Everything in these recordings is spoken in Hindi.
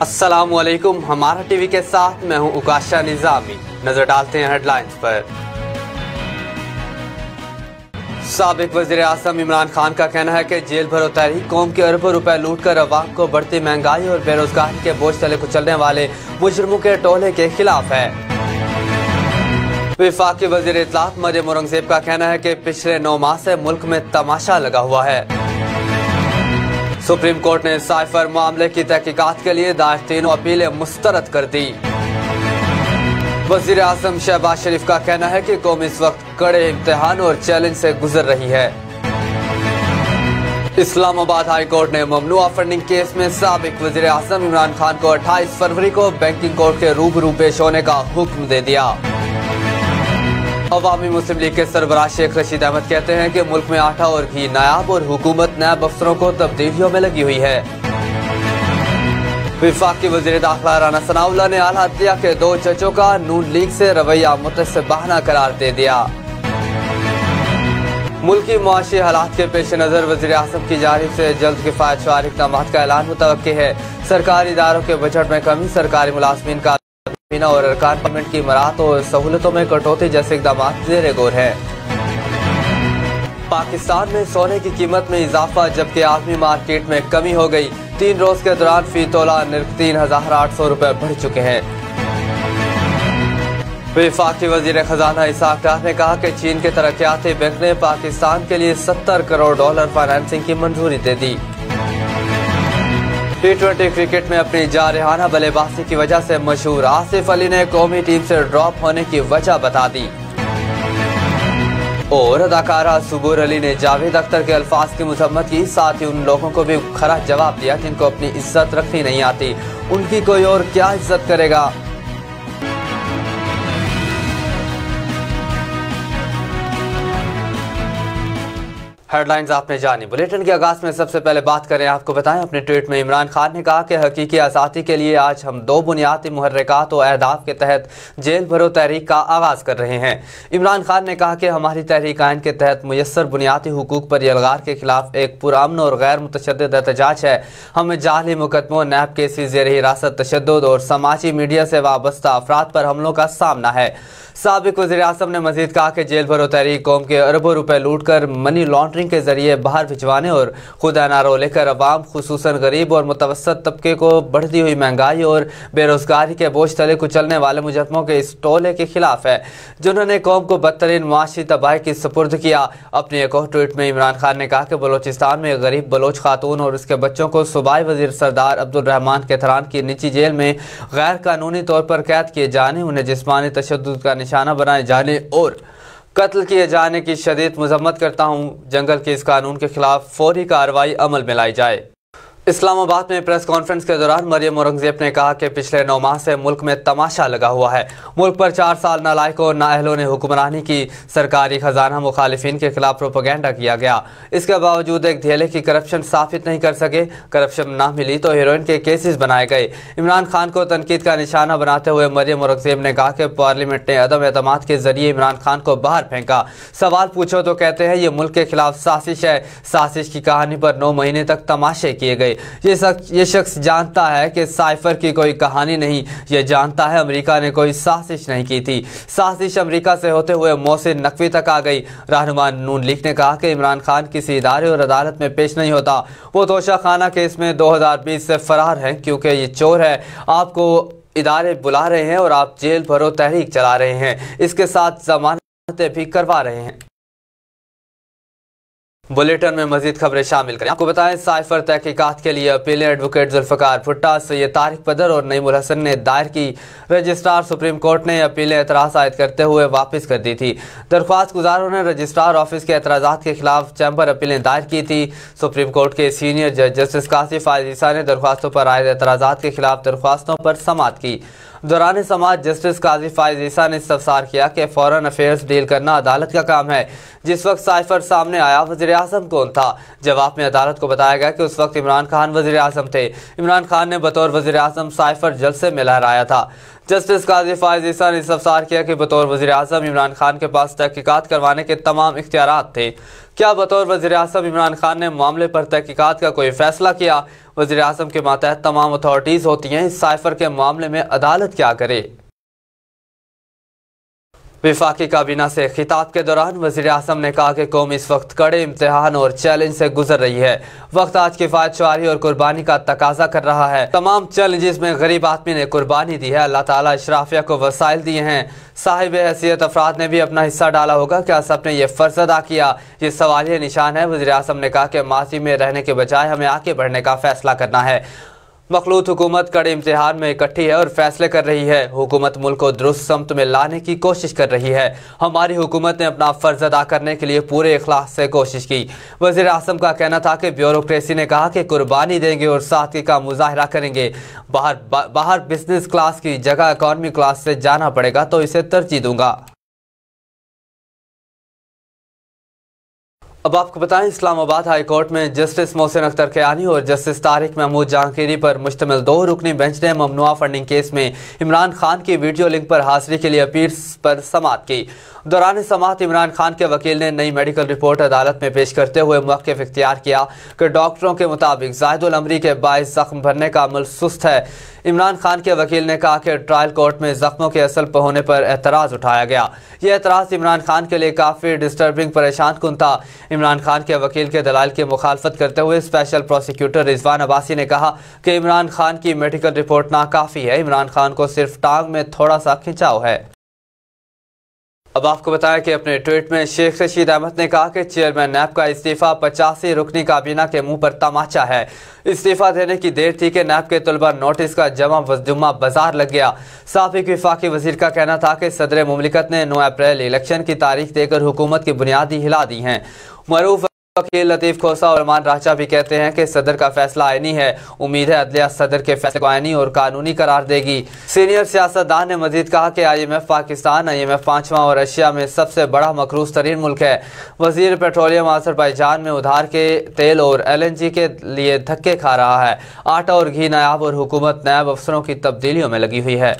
असलम हमारा टीवी के साथ मैं हूं उकाशा निजामी नजर डालते हैं हेडलाइंस पर सबक वजीर आजम इमरान खान का कहना है कि जेल भरो तहरीक कौम के अरबों रुपए लूट कर अवाम को बढ़ती महंगाई और बेरोजगारी के बोझ तले कुचलने वाले मुजरमों के टोले के खिलाफ है विफाक वजीर इतलात मरियम औरंगजेब का कहना है की पिछले नौ माह से मुल्क में तमाशा लगा हुआ है सुप्रीम कोर्ट ने साइफर मामले की तहकीकात के लिए दायर तीनों अपीलें मुस्तरद कर दी वजीर अजम शहबाज शरीफ का कहना है कि कौम इस वक्त कड़े इम्तहान और चैलेंज से गुजर रही है इस्लामाबाद हाई कोर्ट ने ममनुआ फंडिंग केस में सबक वजीर अजम इमरान खान को 28 फरवरी को बैंकिंग कोर्ट के रूबरू पेश होने का हुक्म दे दिया अवामी मुस्लिम लीग के सरबराह शेख रशीद अहमद कहते हैं की मुल्क में आठा और घी नायाब और हुकूमत नायब अफसरों को तब्दीलियों में लगी हुई है विफाक के वजीर दाखिला राना सनाउल्ला ने आला हत्या के दो जजों का नून लीग से रवैया बहाना करार दे दिया मुल्की मुआशी हालात के पेश नज़र वजी अजम की जानब से जल्द किफायत शुरू इकदाम का ऐलान मुतव है सरकारी इदारों के बजट में कमी सरकारी मुलाजमीन का मीना और अरकान पार्लियामेंट की मराहत और सहूलतों में कटौती जैसे इकदाम जेर गौर है पाकिस्तान में सोने की कीमत में इजाफा जबकि आलमी मार्केट में कमी हो गई तीन रोज के दौरान फी तोला निर्क तीन हजार आठ सौ रूपए बढ़ चुके हैं विफाक वजीर खजाना इसाक डाह ने कहा कि चीन के तरक्याती बैंक ने पाकिस्तान के लिए सत्तर करोड़ डॉलर फाइनेंसिंग की मंजूरी दे दी टी ट्वेंटी क्रिकेट में अपनी जारहाना बल्लेबाजी की वजह से मशहूर आसिफ अली ने कौमी टीम से ड्रॉप होने की वजह बता दी और अदाकारा सुबूर अली ने जावेद अख्तर के अल्फाज की मजम्मत की साथ ही उन लोगों को भी खरा जवाब दिया जिनको अपनी इज्जत रखनी नहीं आती उनकी कोई और क्या इज्जत करेगा हेडलाइंस आपने जानी बुलेटिन के आगाज में सबसे पहले बात करें आपको बताएं अपने ट्वीट में इमरान खान ने कहा कि हकीकी आज़ादी के लिए आज हम दो बुनियादी महरिकात और अहदाफ के तहत जेल भरो तहरीक का आगाज़ कर रहे हैं इमरान खान ने कहा कि हमारी तहरीक आइन के तहत मैसर बुनियादी हकूक पर यलगार के खिलाफ एक पुरान और गैर मुतद एहतजाज है हमें जाली मुकदमों नैब केसेस जेर हिरासत तशद और समाजी मीडिया से वाबस्ता अफराद पर हमलों का सामना है सबक वजी अजम ने मजीद कहा कि जेल भरो तहरीक कौम के अरबों रुपये लूट कर मनी लॉन्ड्रिंग मॉनिटरिंग के जरिए बाहर भिजवाने और खुद एन आर ओ लेकर अवाम खसूस गरीब और मुतवसत तबके को बढ़ती हुई महंगाई और बेरोज़गारी के बोझ तले कुचलने वाले मुजरमों के इस टोले के खिलाफ है जिन्होंने कौम को बदतरीन माशी तबाही की सपुर्द किया अपने एक और ट्वीट में इमरान खान ने कहा कि बलोचिस्तान में गरीब बलोच खातून और उसके बच्चों को सूबाई वजीर सरदार अब्दुलरहमान कैथरान की निजी जेल में गैर कानूनी तौर पर कैद किए जाने उन्हें जिसमानी तशद का निशाना बनाए जाने और कत्ल किए जाने की शदीद मजम्मत करता हूँ जंगल के इस कानून के खिलाफ फौरी कार्रवाई अमल में लाई जाए इस्लामाबाद में प्रेस कॉन्फ्रेंस के दौरान मरियम औरंगजेब ने कहा कि पिछले नौ माह से मुल्क में तमाशा लगा हुआ है मुल्क पर चार साल नालायकों और नाहलों ने हुक्मरानी की सरकारी खजाना मुखालिफिन के खिलाफ प्रोपोगेंडा किया गया इसके बावजूद एक धेले की करप्शन साबित नहीं कर सके करप्शन ना मिली तो हीरोइन के केसेस बनाए गए इमरान खान को तनकीद का निशाना बनाते हुए मरियम औरंगजेब ने कहा कि पार्लियामेंट ने अदम अहतम के जरिए इमरान खान को बाहर फेंका सवाल पूछो तो कहते हैं ये मुल्क के खिलाफ साजिश है साजिश की कहानी पर नौ महीने तक तमाशे किए गए ये शख्स ये शख्स जानता है कि साइफर की कोई कहानी नहीं ये जानता है अमेरिका ने कोई साजिश नहीं की थी साजिश अमेरिका से होते हुए मोहसिन नकवी तक आ गई रहनुमा नून लीग ने कहा कि इमरान खान किसी इदारे और अदालत में पेश नहीं होता वो तोशा खाना केस में 2020 से फरार हैं क्योंकि ये चोर है आपको इदारे बुला रहे हैं और आप जेल भरो तहरीक चला रहे हैं इसके साथ जमानतें भी करवा रहे हैं बुलेटिन में मजीद खबरें शामिल करें आपको बताएं साइफर तहकीकत के लिए अपीलें एडवोकेट जुल्फ़ार भुट्टा सैद तारिक पदर और नईमुल हसन ने दायर की रजिस्ट्रार सुप्रीम कोर्ट ने अपीलें एतराज़ आयद करते हुए वापस कर दी थी दरख्वास्त गुजारों ने रजिस्ट्रार ऑफिस के एतराज़ा के खिलाफ चैम्बर अपीलें दायर की थी सुप्रीम कोर्ट के सीनियर जज जस्टिस कासिफ आजीसा ने दरख्वास्तों पर आयद एतराज़ा के खिलाफ दरख्वास्तों पर समात की दौरान समाज जस्टिस काजी फायज ईसा ने इस्तार किया कि फॉरन अफेयर्स डील करना अदालत का काम है जिस वक्त साइफर सामने आया वजी अजम कौन था जवाब में अदालत को बताया गया कि उस वक्त इमरान खान वजी अजम थे इमरान खान ने बतौर वजी अजम साइफर जलसे में लहराया था जस्टिस काजी फायज ईसा ने इस्तार किया कि बतौर वजी अजम इमरान खान के पास तहकीकत करवाने के तमाम इख्तियार थे क्या बतौर वजी अजम इमरान खान ने मामले पर तहकीकत का कोई फैसला किया वजी अजम के मातहत तमाम अथॉरिटीज़ होती हैं इस साइफर के मामले में अदालत क्या करे विफाकी काबीना से खिताब के दौरान वजीर अजम ने कहा कि कौम इस वक्त कड़े इम्तहान और चैलेंज से गुजर रही है वक्त आज किफायत शुरी और कुर्बानी का तकाजा कर रहा है तमाम चैलेंजेस में गरीब आदमी ने कुर्बानी दी है अल्लाह ताला इशराफिया को वसाइल दिए हैं साहिब हैसियत अफराद ने भी अपना हिस्सा डाला होगा क्या सबने ये फ़र्ज अदा किया ये सवालिया निशान है वजी अजम ने कहा कि माजी में रहने के बजाय हमें आगे बढ़ने का फैसला करना है मखलूत हुकूमत कड़े इम्तहान में इकट्ठी है और फैसले कर रही है हुकूमत मुल्क को दुरुस्त समत में लाने की कोशिश कर रही है हमारी हुकूमत ने अपना फ़र्ज अदा करने के लिए पूरे इखलास से कोशिश की वजीर अजम का कहना था कि ब्यूरोसी ने कहा कि कुर्बानी देंगे और साथगी का मुजाहरा करेंगे बाहर बा, बाहर बिजनेस क्लास की जगह इकॉनमी क्लास से जाना पड़ेगा तो इसे तरजीह दूंगा अब आपको बताएं इस्लामाबाद हाई कोर्ट में जस्टिस मोहसिन अख्तर खयानी और जस्टिस तारिक महमूद जहांगीरी पर मुश्तमिल दो रुकनी बेंच ने ममनुआ फंडिंग केस में इमरान खान की वीडियो लिंक पर हाजिरी के लिए अपील पर समात की दौरान समात इमरान खान के वकील ने नई मेडिकल रिपोर्ट अदालत में पेश करते हुए मौकफ इख्तियार किया कि डॉक्टरों के मुताबिक जायदुलमरी के बायस जख्म भरने का अमल सुस्त है इमरान खान के वकील ने कहा कि ट्रायल कोर्ट में जख्मों के असल पर होने पर एतराज़ उठाया गया यह एतराज़ इमरान खान के लिए काफ़ी डिस्टर्बिंग परेशान कन था इमरान खान के वकील के दलाल की मुखालफत करते हुए स्पेशल प्रोसिक्यूटर रिजवान अब्बासी ने कहा कि इमरान खान की मेडिकल रिपोर्ट नाकाफ़ी है इमरान खान को सिर्फ टांग में थोड़ा सा खिंचाव है अब आपको बताया कि अपने ट्वीट में शेख रशीद अहमद ने कहा कि चेयरमैन नैप का इस्तीफा पचासी रुकनी काबीना के मुंह पर तमाचा है इस्तीफा देने की देर थी कि नैप के तलबा नोटिस का जमा वजुमा बाजार लग गया सबक विफाकी वजीर का कहना था कि सदर ममलिकत ने नौ अप्रैल इलेक्शन की तारीख देकर हुकूमत की बुनियादी हिला दी हैं मरूफ वकील लतीफ़ खोसा और मान राचा भी कहते हैं कि सदर का फैसला आयनी है उम्मीद है अदलिया सदर के फैसले को आयनी और कानूनी करार देगी सीनियर सियासतदान ने मजीद कहा कि I M F Pakistan I M F पाँचवा और एशिया में सबसे बड़ा मकरूज तरीन मुल्क है वजीर पेट्रोलियम आसर भाईजान में उधार के तेल और एल एन जी के लिए धक्के खा रहा है आटा और घी नायाब और हुकूमत नायब अफसरों की तब्दीलियों में लगी हुई है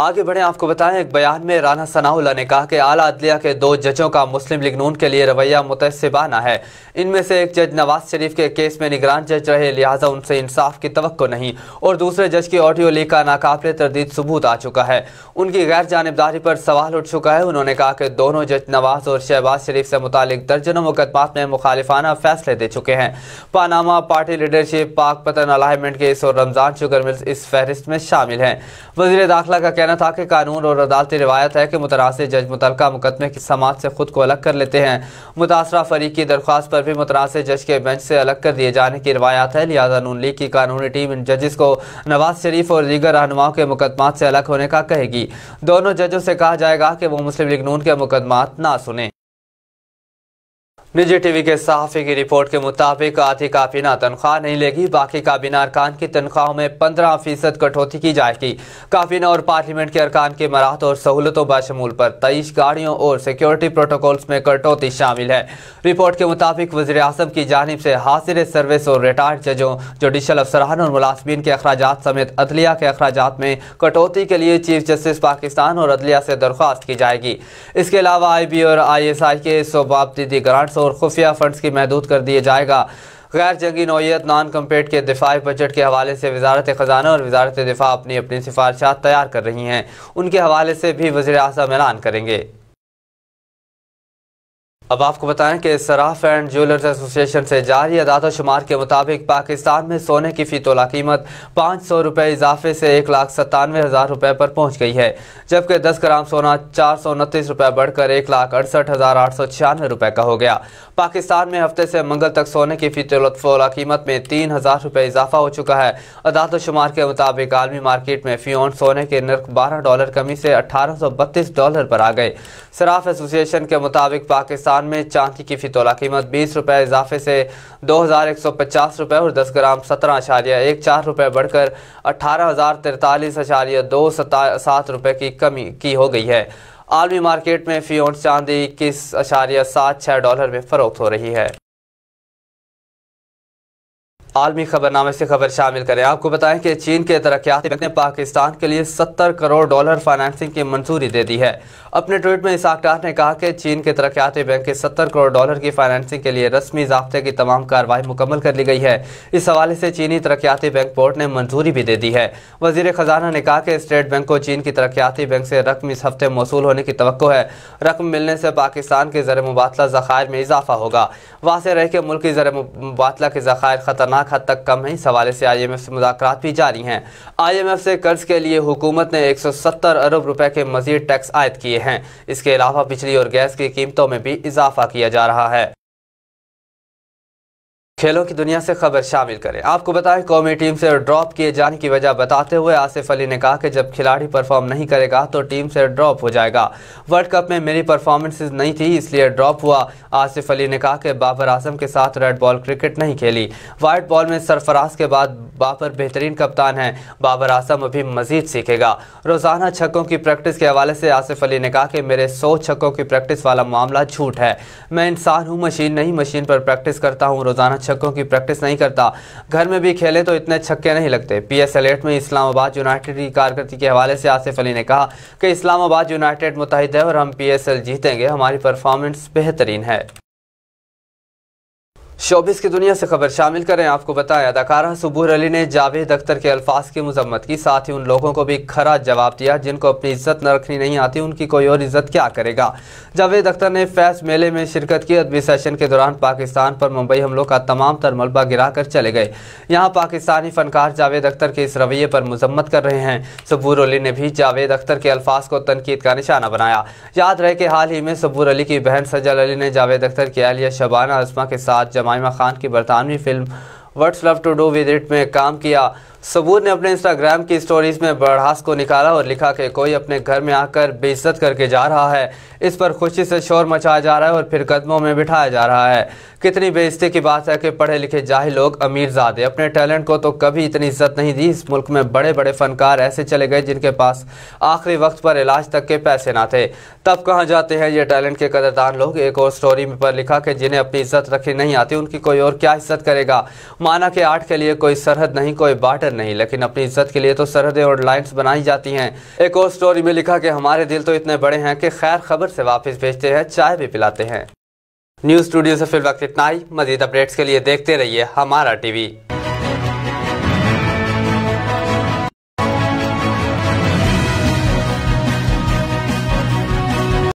आगे बढ़े आपको बताएं एक बयान में राना सनाउल्ला ने कहा कि आला अदलिया के दो जजों का मुस्लिम लीग नून के लिए रवैया मुतसबाना है इनमें से एक जज नवाज शरीफ के केस में निगरान जज रहे लिहाजा उनसे इंसाफ की तो नहीं और दूसरे जज की ऑडियो लीक का नाकाबले तरदीद सबूत आ चुका है उनकी गैर जानबदारी पर सवाल उठ चुका है उन्होंने कहा कि दोनों जज नवाज और शहबाज शरीफ से मुतल दर्जनों मुकदमात में मुखालिफाना फैसले दे चुके हैं पानामा पार्टी लीडरशिप पाक पतन अलाइनमेंट केस और रमजान शुगर मिल्स इस फहरिस्त में शामिल हैं वजी दाखिला का कहना था कि कानून और अदालती रवायत है कि मुतनाज़ जज मुतल मुकदमे की समात से खुद को अलग कर लेते हैं मुतासरा फरीक की दरख्वास्त पर भी मुतनाज़ जज के बेंच से अलग कर दिए जाने की रवायत है लिहाजा नून लीग की कानूनी टीम इन जजेस को नवाज शरीफ और दीगर रहनुमाओं के मुकदमा से अलग होने का कहेगी दोनों जजों से कहा जाएगा कि वो मुस्लिम लीग नून के मुकदमा ना सुने निजी टीवी के सहाफ़ी की रिपोर्ट के मुताबिक आधी काबीना तनख्वाह नहीं लेगी बाकी काबीना अरकान की तनख्वाहों में पंद्रह फीसद कटौती की जाएगी काबीना और पार्लियामेंट के अरकान के मराहत और सहूलतों बशमूल पर तेईस गाड़ियों और सिक्योरिटी प्रोटोकॉल्स में कटौती शामिल है रिपोर्ट के मुताबिक वजी अजम की जानब से हाजिर सर्विस और रिटायर्ड जजों जुडिशल अफसरान और मुलाजमीन के अखराज समेत अदलिया के अखराज में कटौती के लिए चीफ जस्टिस पाकिस्तान और अदलिया से दरख्वास्त की जाएगी इसके अलावा आई बी और आई एस आई के सोबाबदीदी ग्रांट्स और खुफिया फंड्स की महदूद कर दिया जाएगा गैर जंगी नौीयत नॉन कम्पेट के दिफाई बजट के हवाले से वजारत ख़जाना और वजारत दिफा अपनी अपनी सिफारशा तैयार कर रही हैं उनके हवाले से भी वजे अजम ऐलान करेंगे अब आपको बताएं कि सराफ एंड ज्वेलर्स एसोसिएशन से जारी अदात शुमार के मुताबिक पाकिस्तान में सोने की फीतोला कीमत पाँच सौ रुपये इजाफे से एक लाख सत्तानवे हज़ार रुपये पर पहुंच गई है जबकि दस ग्राम सोना चार सौ उनतीस रुपये बढ़कर एक लाख अड़सठ हज़ार आठ सौ छियानवे रुपये का हो गया पाकिस्तान में हफ्ते से मंगल तक सोने की फीतोला कीमत में तीन हज़ार रुपये इजाफा हो चुका है अदात शुमार के मुताबिक आलमी मार्केट में फ्यून सोने के नर्क बारह डॉलर कमी से अठारह सौ बत्तीस डॉलर पर आ गए सराफ एसोसिएशन के मुताबिक पाकिस्तान पाकिस्तान में चांदी की फितोला कीमत बीस रुपए इजाफे से दो हज़ार एक सौ पचास रुपए और दस ग्राम सत्रह अशारिया एक चार रुपये बढ़कर अठारह हज़ार तिरतालीस दो सात रुपए की कमी की हो गई है आलमी मार्केट में फ़ी चांदी इक्कीस अशारिया सात छः डॉलर में फ़रोख्त हो रही है आलमी खबरनामे से खबर शामिल करें आपको बताएं कि चीन के तरक्याती बैंक ने पाकिस्तान के लिए 70 करोड़ डॉलर फाइनेंसिंग की मंजूरी दे दी है अपने ट्वीट में इसाक डार ने कहा कि चीन के तरक्याती बैंक के 70 करोड़ डॉलर की फाइनेंसिंग के लिए रस्मी जबते की तमाम कार्रवाई मुकम्मल कर ली गई है इस हवाले से चीनी तरक्याती बैंक बोर्ड ने मंजूरी भी दे दी है वजीर खजाना ने कहा कि स्टेट बैंक को चीन की तरक्याती बैंक से रकम इस हफ्ते मौसू होने की तो है रकम मिलने से पाकिस्तान के ज़र मुबादला ज़खायर में इजाफा होगा वाज रहे कि मुल्क ज़र मुबादला के ज़खायर खतरनाक लाख हद तक कम है इस हवाले से एफ से मुजाकर भी जारी हैं एफ से कर्ज के लिए हुकूमत ने एक सौ सत्तर अरब रुपए के मजीद टैक्स आयद किए हैं इसके अलावा बिजली और गैस की कीमतों में भी इजाफा किया जा रहा है खेलों की दुनिया से खबर शामिल करें आपको बताएं कौमी टीम से ड्रॉप किए जाने की वजह बताते हुए आसिफ अली ने कहा कि जब खिलाड़ी परफॉर्म नहीं करेगा तो टीम से ड्रॉप हो जाएगा वर्ल्ड कप में मेरी परफॉर्मेंस नहीं थी इसलिए ड्रॉप हुआ आसिफ अली ने कहा कि बाबर आजम के साथ रेड बॉल क्रिकेट नहीं खेली वाइट बॉल में सरफराज के बाद बाबर बेहतरीन कप्तान हैं बाबर आसम अभी मजीद सीखेगा रोज़ाना छक्कों की प्रैक्टिस के हवाले से आसिफ अली ने कहा कि मेरे सौ छक्कों की प्रैक्टिस वाला मामला झूठ है मैं इंसान हूँ मशीन नहीं मशीन पर प्रैक्टिस करता हूँ रोज़ाना छक्कों की प्रैक्टिस नहीं करता घर में भी खेलें तो इतने छक्के नहीं लगते पी एस एल एट में इस्लामाबाद यूनाइटेड की कारकर्दगी के हवाले से आसिफ अली ने कहा कि इस्लामाबाद यूनाइटेड मुतहद है और हम पी एस एल जीतेंगे हमारी परफॉर्मेंस बेहतरीन है शोबिस की दुनिया से खबर शामिल करें आपको बताएं अदाकारा सुबूर अली ने जावेद अख्तर के अल्फाज की मजम्मत की साथ ही उन लोगों को भी खरा जवाब दिया जिनको अपनी इज्जत न रखनी नहीं आती उनकी कोई और इज्जत क्या करेगा जावेद अख्तर ने फैस मेले में शिरकत की अदबी सेशन के दौरान पाकिस्तान पर मुंबई हमलों का तमाम तर मलबा गिरा कर चले गए यहाँ पाकिस्तानी फनकार जावेद अख्तर के इस रवैये पर मजम्मत कर रहे हैं सबूर अली ने भी जावेद अख्तर के अल्फाज को तनकीद का निशाना बनाया याद रहे कि हाल ही में सबूर अली की बहन सजल अली ने जावेद अख्तर की अहलिया शबाना आजमा के साथ जमाइमा खान की बरतानवी film what's love to do with it में काम किया सबूत ने अपने इंस्टाग्राम की स्टोरीज में बड़हास को निकाला और लिखा कि कोई अपने घर में आकर बेइज्जत करके जा रहा है इस पर खुशी से शोर मचाया जा रहा है और फिर कदमों में बिठाया जा रहा है कितनी बेइज्जती की बात है कि पढ़े लिखे जाहिल लोग अमीर ज़ादे अपने टैलेंट को तो कभी इतनी इज्जत नहीं दी इस मुल्क में बड़े बड़े फनकार ऐसे चले गए जिनके पास आखिरी वक्त पर इलाज तक के पैसे ना थे तब कहाँ जाते हैं ये टैलेंट के कदरदान लोग एक और स्टोरी पर लिखा कि जिन्हें अपनी इज्जत रखी नहीं आती उनकी कोई और क्या इज्जत करेगा माना कि आर्ट के लिए कोई सरहद नहीं कोई बाटर नहीं लेकिन अपनी इज्जत के लिए तो सरहदें और लाइन्स बनाई जाती हैं एक और स्टोरी में लिखा कि हमारे दिल तो इतने बड़े हैं कि खैर खबर से वापस भेजते हैं चाय भी पिलाते हैं न्यूज़ स्टूडियो से फिर वक्त इतना ही मजीद अपडेट्स के लिए देखते रहिए हमारा टीवी